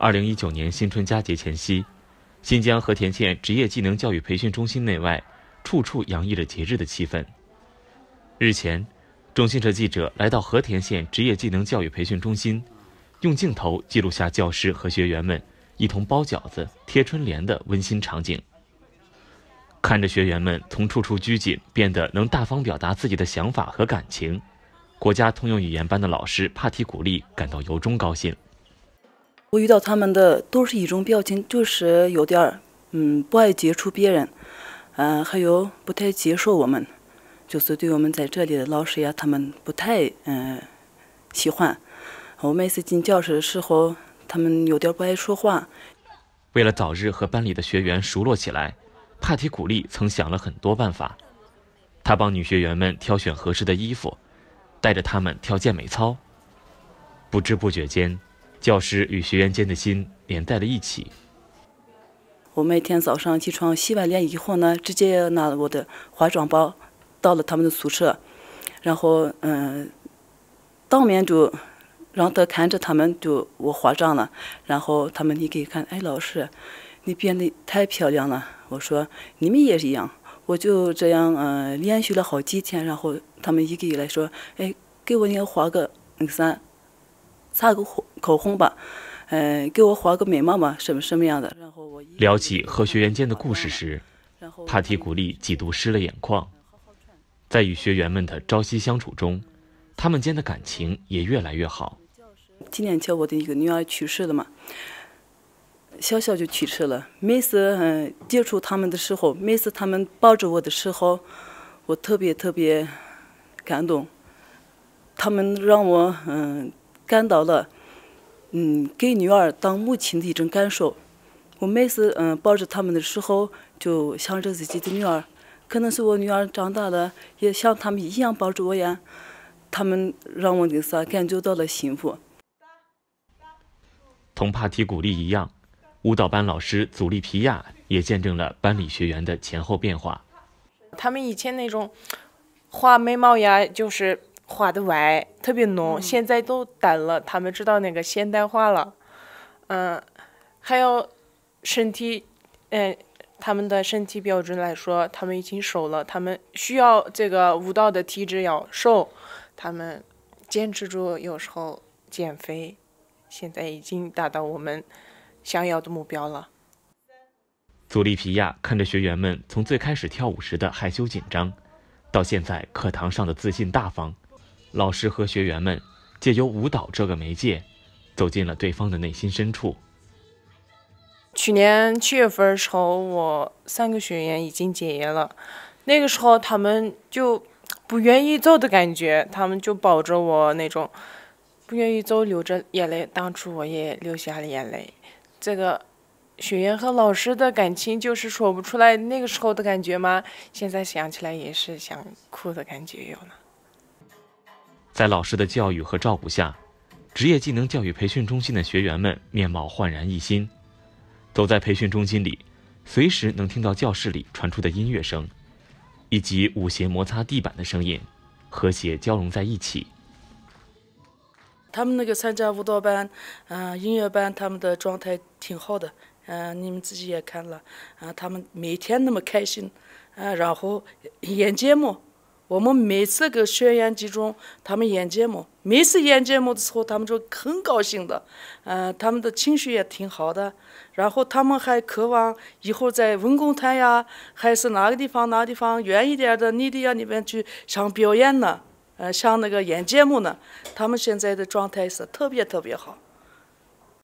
二零一九年新春佳节前夕，新疆和田县职业技能教育培训中心内外处处洋溢着节日的气氛。日前，中新社记者来到和田县职业技能教育培训中心，用镜头记录下教师和学员们一同包饺子、贴春联的温馨场景。看着学员们从处处拘谨变得能大方表达自己的想法和感情，国家通用语言班的老师帕提古丽感到由衷高兴。我遇到他们的都是一种表情，就是有点儿，嗯，不爱接触别人，嗯，还有不太接受我们，就是对我们在这里的老师呀，他们不太，嗯，喜欢。我每次进教室的时候，他们有点不爱说话。为了早日和班里的学员熟络起来，帕提古丽曾想了很多办法。她帮女学员们挑选合适的衣服，带着她们跳健美操。不知不觉间。教师与学员间的心连在了一起。我每天早上起床洗完脸以后呢，直接拿我的化妆包到了他们的宿舍，然后嗯，当面就让他看着他们就我化妆了。然后他们可以看，哎，老师，你变得太漂亮了。我说你们也是一样。我就这样嗯，连续了好几天，然后他们一个一来说，哎，给我也化个那个啥。擦个口红吧，嗯，给我画个眉毛嘛，什么什么样的？聊起和学员间的故事时，帕提古丽几度湿了眼眶。在与学员们的朝夕相处中，他们间的感情也越来越好。几年前我的一个女儿去世了嘛，小小就去世了。每次嗯接触他们的时候，每次他们抱着我的时候，我特别特别感动。他们让我嗯。感到了，嗯，给女儿当母亲的一种感受。我每次嗯抱着他们的时候，就想着自己的女儿，可能是我女儿长大了，也像他们一样抱着我呀。他们让我的啥感觉到了幸福。同帕提古丽一样，舞蹈班老师祖丽皮亚也见证了班里学员的前后变化。他们以前那种画眉毛呀，就是。画的歪，特别浓，现在都淡了。他们知道那个现代化了，嗯，还有身体，嗯，他们的身体标准来说，他们已经瘦了。他们需要这个舞蹈的体质要瘦，他们坚持住，有时候减肥，现在已经达到我们想要的目标了。祖利皮亚看着学员们从最开始跳舞时的害羞紧张，到现在课堂上的自信大方。老师和学员们借由舞蹈这个媒介，走进了对方的内心深处。去年七月份时候，我三个学员已经结业了，那个时候他们就不愿意走的感觉，他们就抱着我那种不愿意走，流着眼泪。当初我也流下了眼泪。这个学员和老师的感情就是说不出来那个时候的感觉吗？现在想起来也是想哭的感觉有了。在老师的教育和照顾下，职业技能教育培训中心的学员们面貌焕然一新。走在培训中心里，随时能听到教室里传出的音乐声，以及舞鞋摩擦地板的声音，和谐交融在一起。他们那个参加舞蹈班，嗯，音乐班，他们的状态挺好的。嗯，你们自己也看了，啊，他们每天那么开心，啊，然后演节目。我们每次给学员集中，他们演节目，每次演节目的时候，他们就很高兴的，呃，他们的情绪也挺好的，然后他们还渴望以后在文工团呀，还是哪个地方哪个地方远一点的、内得远一点那边去上表演呢，呃，像那个演节目呢，他们现在的状态是特别特别好。